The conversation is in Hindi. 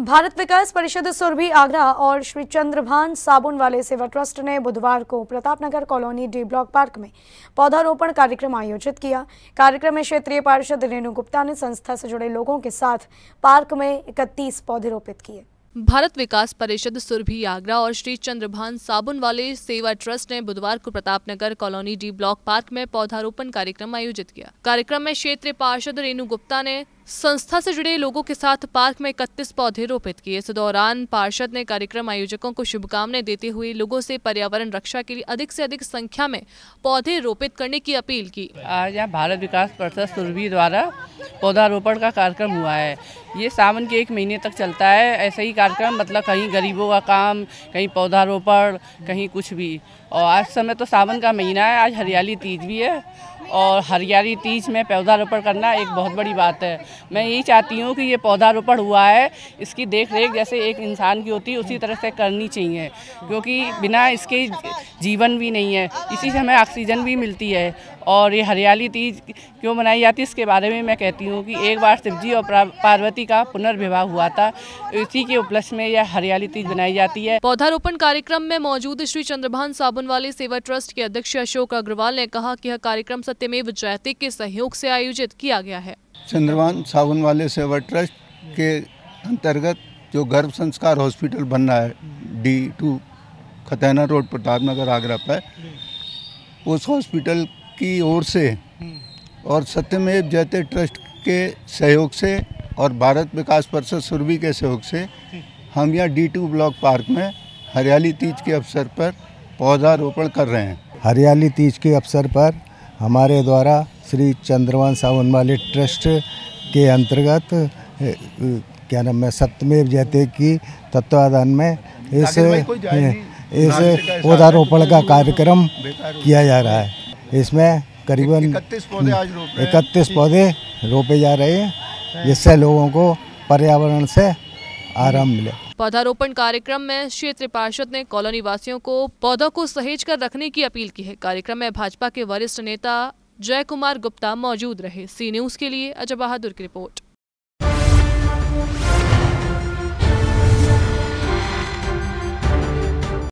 भारत विकास परिषद सुरभि आगरा और श्री चंद्रभान साबुन वाले सेवा ट्रस्ट ने बुधवार को Pratapnagar colony D block park में पौधारोपण कार्यक्रम आयोजित किया कार्यक्रम में क्षेत्रीय पार्षद रेणु गुप्ता ने संस्था से जुड़े लोगों के साथ पार्क में इकतीस पौधे रोपित किए भारत विकास परिषद सुरभि आगरा और श्री चंद्रभान साबुन वाले सेवा ट्रस्ट ने बुधवार को Pratapnagar colony D block park में पौधारोपण कार्यक्रम आयोजित किया कार्यक्रम में क्षेत्रीय पार्षद रेणु गुप्ता ने संस्था से जुड़े लोगों के साथ पार्क में इकतीस पौधे रोपित किए इस दौरान पार्षद ने कार्यक्रम आयोजकों को शुभकामनाएं देते हुए लोगों से पर्यावरण रक्षा के लिए अधिक से अधिक संख्या में पौधे रोपित करने की अपील की आज यहाँ भारत विकास परिषद सुरभि द्वारा पौधारोपण का कार्यक्रम हुआ है ये सावन के एक महीने तक चलता है ऐसे ही कार्यक्रम मतलब कहीं गरीबों का काम कहीं पौधारोपण कहीं कुछ भी और आज समय तो सावन का महीना है आज हरियाली तीज भी है और हरियाली तीज में पौधारोपण करना एक बहुत बड़ी बात है मैं यही चाहती हूँ कि ये पौधारोपण हुआ है इसकी देख रेख जैसे एक इंसान की होती है उसी तरह से करनी चाहिए क्योंकि बिना इसके जीवन भी नहीं है इसी से हमें ऑक्सीजन भी मिलती है और ये हरियाली तीज क्यों मनाई जाती है इसके बारे में मैं कहती हूँ कि एक बार शिवजी और पार्वती का पुनर्विवाह हुआ था इसी के उपलक्ष्य में यह हरियाली तीज मनाई जाती है पौधारोपण कार्यक्रम में मौजूद श्री चंद्रभान साबुन वाले सेवा ट्रस्ट के अध्यक्ष अशोक अग्रवाल ने कहा कि यह कार्यक्रम सत्यमेव जयते के सहयोग से आयोजित किया गया है चंद्रवान सावन वाले सेवा ट्रस्ट के अंतर्गत जो गर्भ संस्कार हॉस्पिटल बन रहा है D two Khataina road Pratap Nagar Agra पर उस हॉस्पिटल की ओर से और सत्यमेव जयते ट्रस्ट के सहयोग से और भारत विकास परिषद सुरभि के सहयोग से हम यहाँ डी टू ब्लॉक पार्क में हरियाली तीज के अवसर पर पौधारोपण कर रहे हैं हरियाली तीज के अवसर पर हमारे द्वारा श्री चंद्रवान सावन वाले ट्रस्ट के अंतर्गत क्या नाम है सत्यमेव जयते की तत्वाधान में इस इस पौधारोपण का कार्यक्रम किया जा रहा है इसमें करीबन इकतीस पौधे रोपे जा रहे हैं जिससे लोगों को पर्यावरण से आराम मिले पौधारोपण कार्यक्रम में क्षेत्र पार्षद ने कॉलोनी वासियों को पौधों को सहेज कर रखने की अपील की है कार्यक्रम में भाजपा के वरिष्ठ नेता जय कुमार गुप्ता मौजूद रहे सी न्यूज के लिए अजय बहादुर की रिपोर्ट